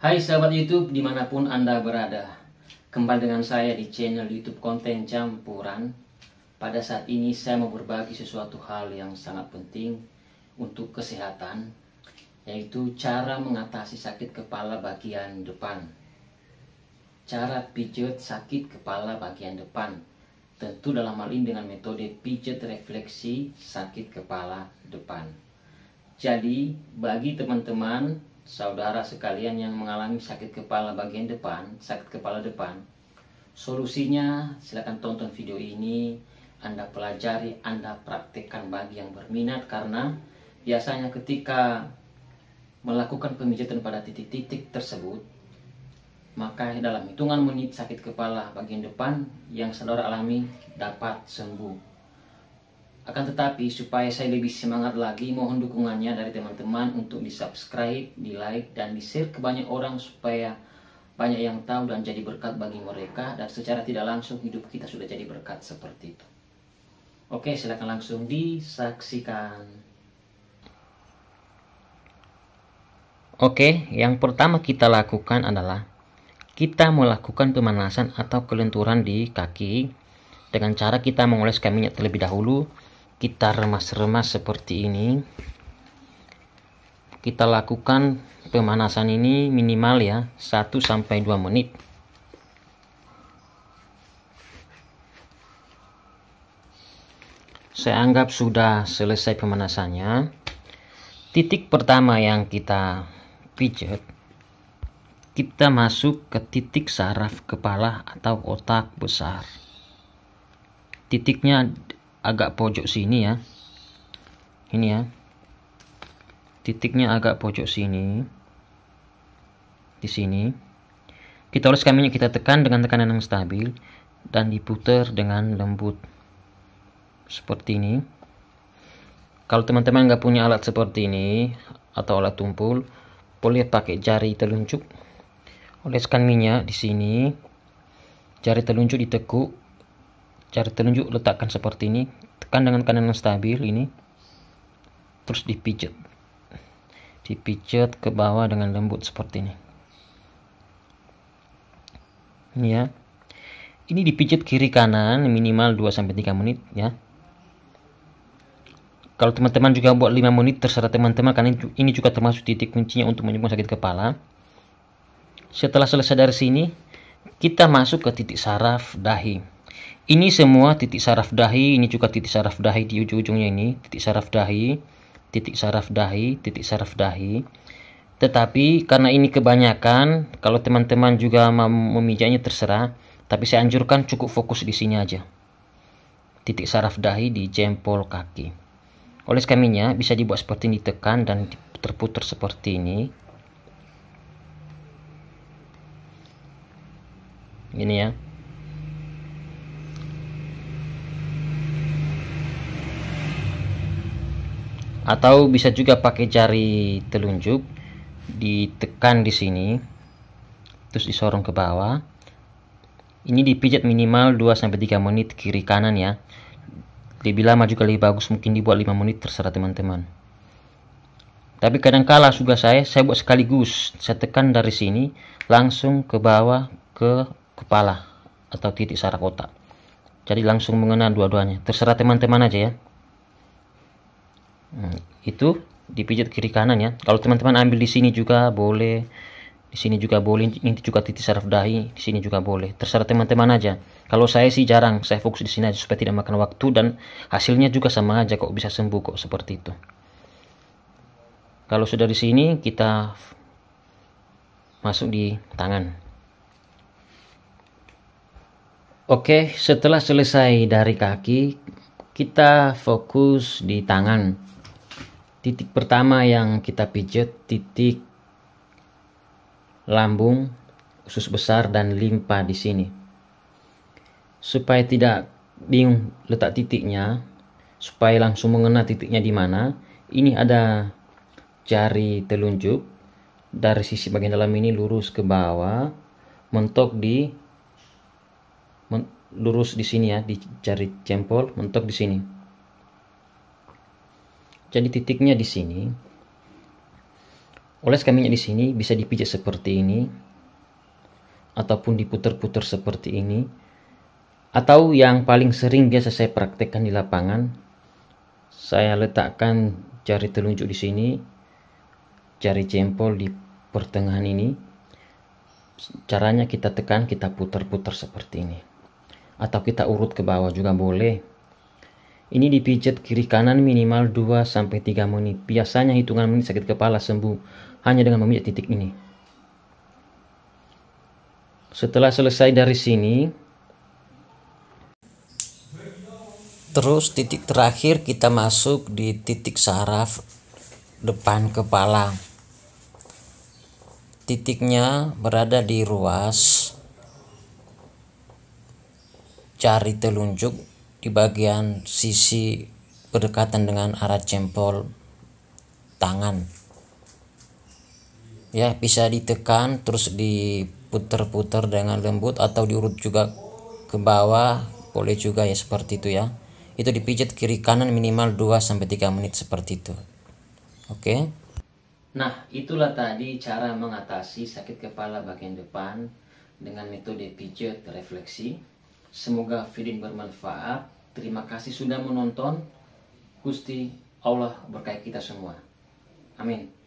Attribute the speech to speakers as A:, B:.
A: Hai sahabat YouTube dimanapun Anda berada Kembali dengan saya di channel YouTube konten campuran Pada saat ini saya mau berbagi sesuatu hal yang sangat penting untuk kesehatan Yaitu cara mengatasi sakit kepala bagian depan Cara pijat sakit kepala bagian depan Tentu dalam hal ini dengan metode pijat refleksi sakit kepala depan jadi, bagi teman-teman saudara sekalian yang mengalami sakit kepala bagian depan, sakit kepala depan, solusinya silakan tonton video ini, Anda pelajari, Anda praktekkan bagi yang berminat karena biasanya ketika melakukan pemijatan pada titik-titik tersebut, maka dalam hitungan menit sakit kepala bagian depan yang saudara alami dapat sembuh. Akan tetapi, supaya saya lebih semangat lagi, mohon dukungannya dari teman-teman untuk di-subscribe, di-like, dan di-share ke banyak orang supaya banyak yang tahu dan jadi berkat bagi mereka dan secara tidak langsung hidup kita sudah jadi berkat seperti itu. Oke, silakan langsung disaksikan. Oke, yang pertama kita lakukan adalah kita melakukan pemanasan atau kelenturan di kaki dengan cara kita mengoleskan minyak terlebih dahulu kita remas-remas seperti ini kita lakukan pemanasan ini minimal ya 1 sampai 2 menit saya anggap sudah selesai pemanasannya titik pertama yang kita pijat kita masuk ke titik saraf kepala atau otak besar titiknya agak pojok sini ya ini ya titiknya agak pojok sini di sini kita oles kaminya kita tekan dengan tekanan yang stabil dan diputar dengan lembut seperti ini kalau teman-teman nggak punya alat seperti ini atau alat tumpul boleh pakai jari telunjuk oleskan minyak di sini jari telunjuk ditekuk cari telunjuk letakkan seperti ini tekan dengan kanan yang stabil ini terus dipijat dipijat ke bawah dengan lembut seperti ini ini ya ini dipijat kiri kanan minimal 2-3 menit ya kalau teman-teman juga buat 5 menit terserah teman-teman karena ini juga termasuk titik kuncinya untuk menyembuhkan sakit kepala setelah selesai dari sini kita masuk ke titik saraf dahi ini semua titik saraf dahi ini juga titik saraf dahi di ujung-ujungnya ini titik saraf dahi titik saraf dahi titik saraf dahi tetapi karena ini kebanyakan kalau teman-teman juga memijaknya terserah tapi saya anjurkan cukup fokus di sini aja titik saraf dahi di jempol kaki oleh kaminya bisa dibuat seperti ini ditekan dan terputar seperti ini ini ya atau bisa juga pakai jari telunjuk ditekan di sini terus disorong ke bawah ini dipijat minimal 2-3 menit kiri kanan ya lebih lama juga lebih bagus mungkin dibuat 5 menit terserah teman-teman tapi kadang kala juga saya saya buat sekaligus saya tekan dari sini langsung ke bawah ke kepala atau titik saraf otak jadi langsung mengena dua-duanya terserah teman-teman aja ya Eh, itu dipijat kiri kanan ya kalau teman-teman ambil di sini juga boleh di sini juga boleh ini juga titik saraf dahi di sini juga boleh terserah teman-teman aja kalau saya sih jarang saya fokus di sini aja supaya tidak makan waktu dan hasilnya juga sama aja kok bisa sembuh kok seperti itu kalau sudah di sini kita masuk di tangan Oke, setelah selesai dari kaki, kita fokus di tangan titik pertama yang kita pijat titik lambung, usus besar dan limpa di sini. Supaya tidak bingung letak titiknya, supaya langsung mengena titiknya di mana, ini ada jari telunjuk dari sisi bagian dalam ini lurus ke bawah, mentok di men, lurus di sini ya, di jari jempol, mentok di sini. Jadi titiknya di sini. Oles kaminya di sini bisa dipijat seperti ini ataupun diputer-puter seperti ini atau yang paling sering biasa saya praktekkan di lapangan saya letakkan jari telunjuk di sini jari jempol di pertengahan ini caranya kita tekan kita putar-putar seperti ini atau kita urut ke bawah juga boleh ini dipijat kiri kanan minimal 2-3 menit. Biasanya hitungan menit sakit kepala sembuh hanya dengan memijat titik ini. Setelah selesai dari sini, terus titik terakhir kita masuk di titik saraf depan kepala. Titiknya berada di ruas jari telunjuk di bagian sisi berdekatan dengan arah jempol tangan ya bisa ditekan terus diputer-puter dengan lembut atau diurut juga ke bawah boleh juga ya seperti itu ya itu dipijat kiri kanan minimal 2-3 menit seperti itu oke nah itulah tadi cara mengatasi sakit kepala bagian depan dengan metode pijat refleksi Semoga video ini bermanfaat. Terima kasih sudah menonton. Gusti Allah berkait kita semua. Amin.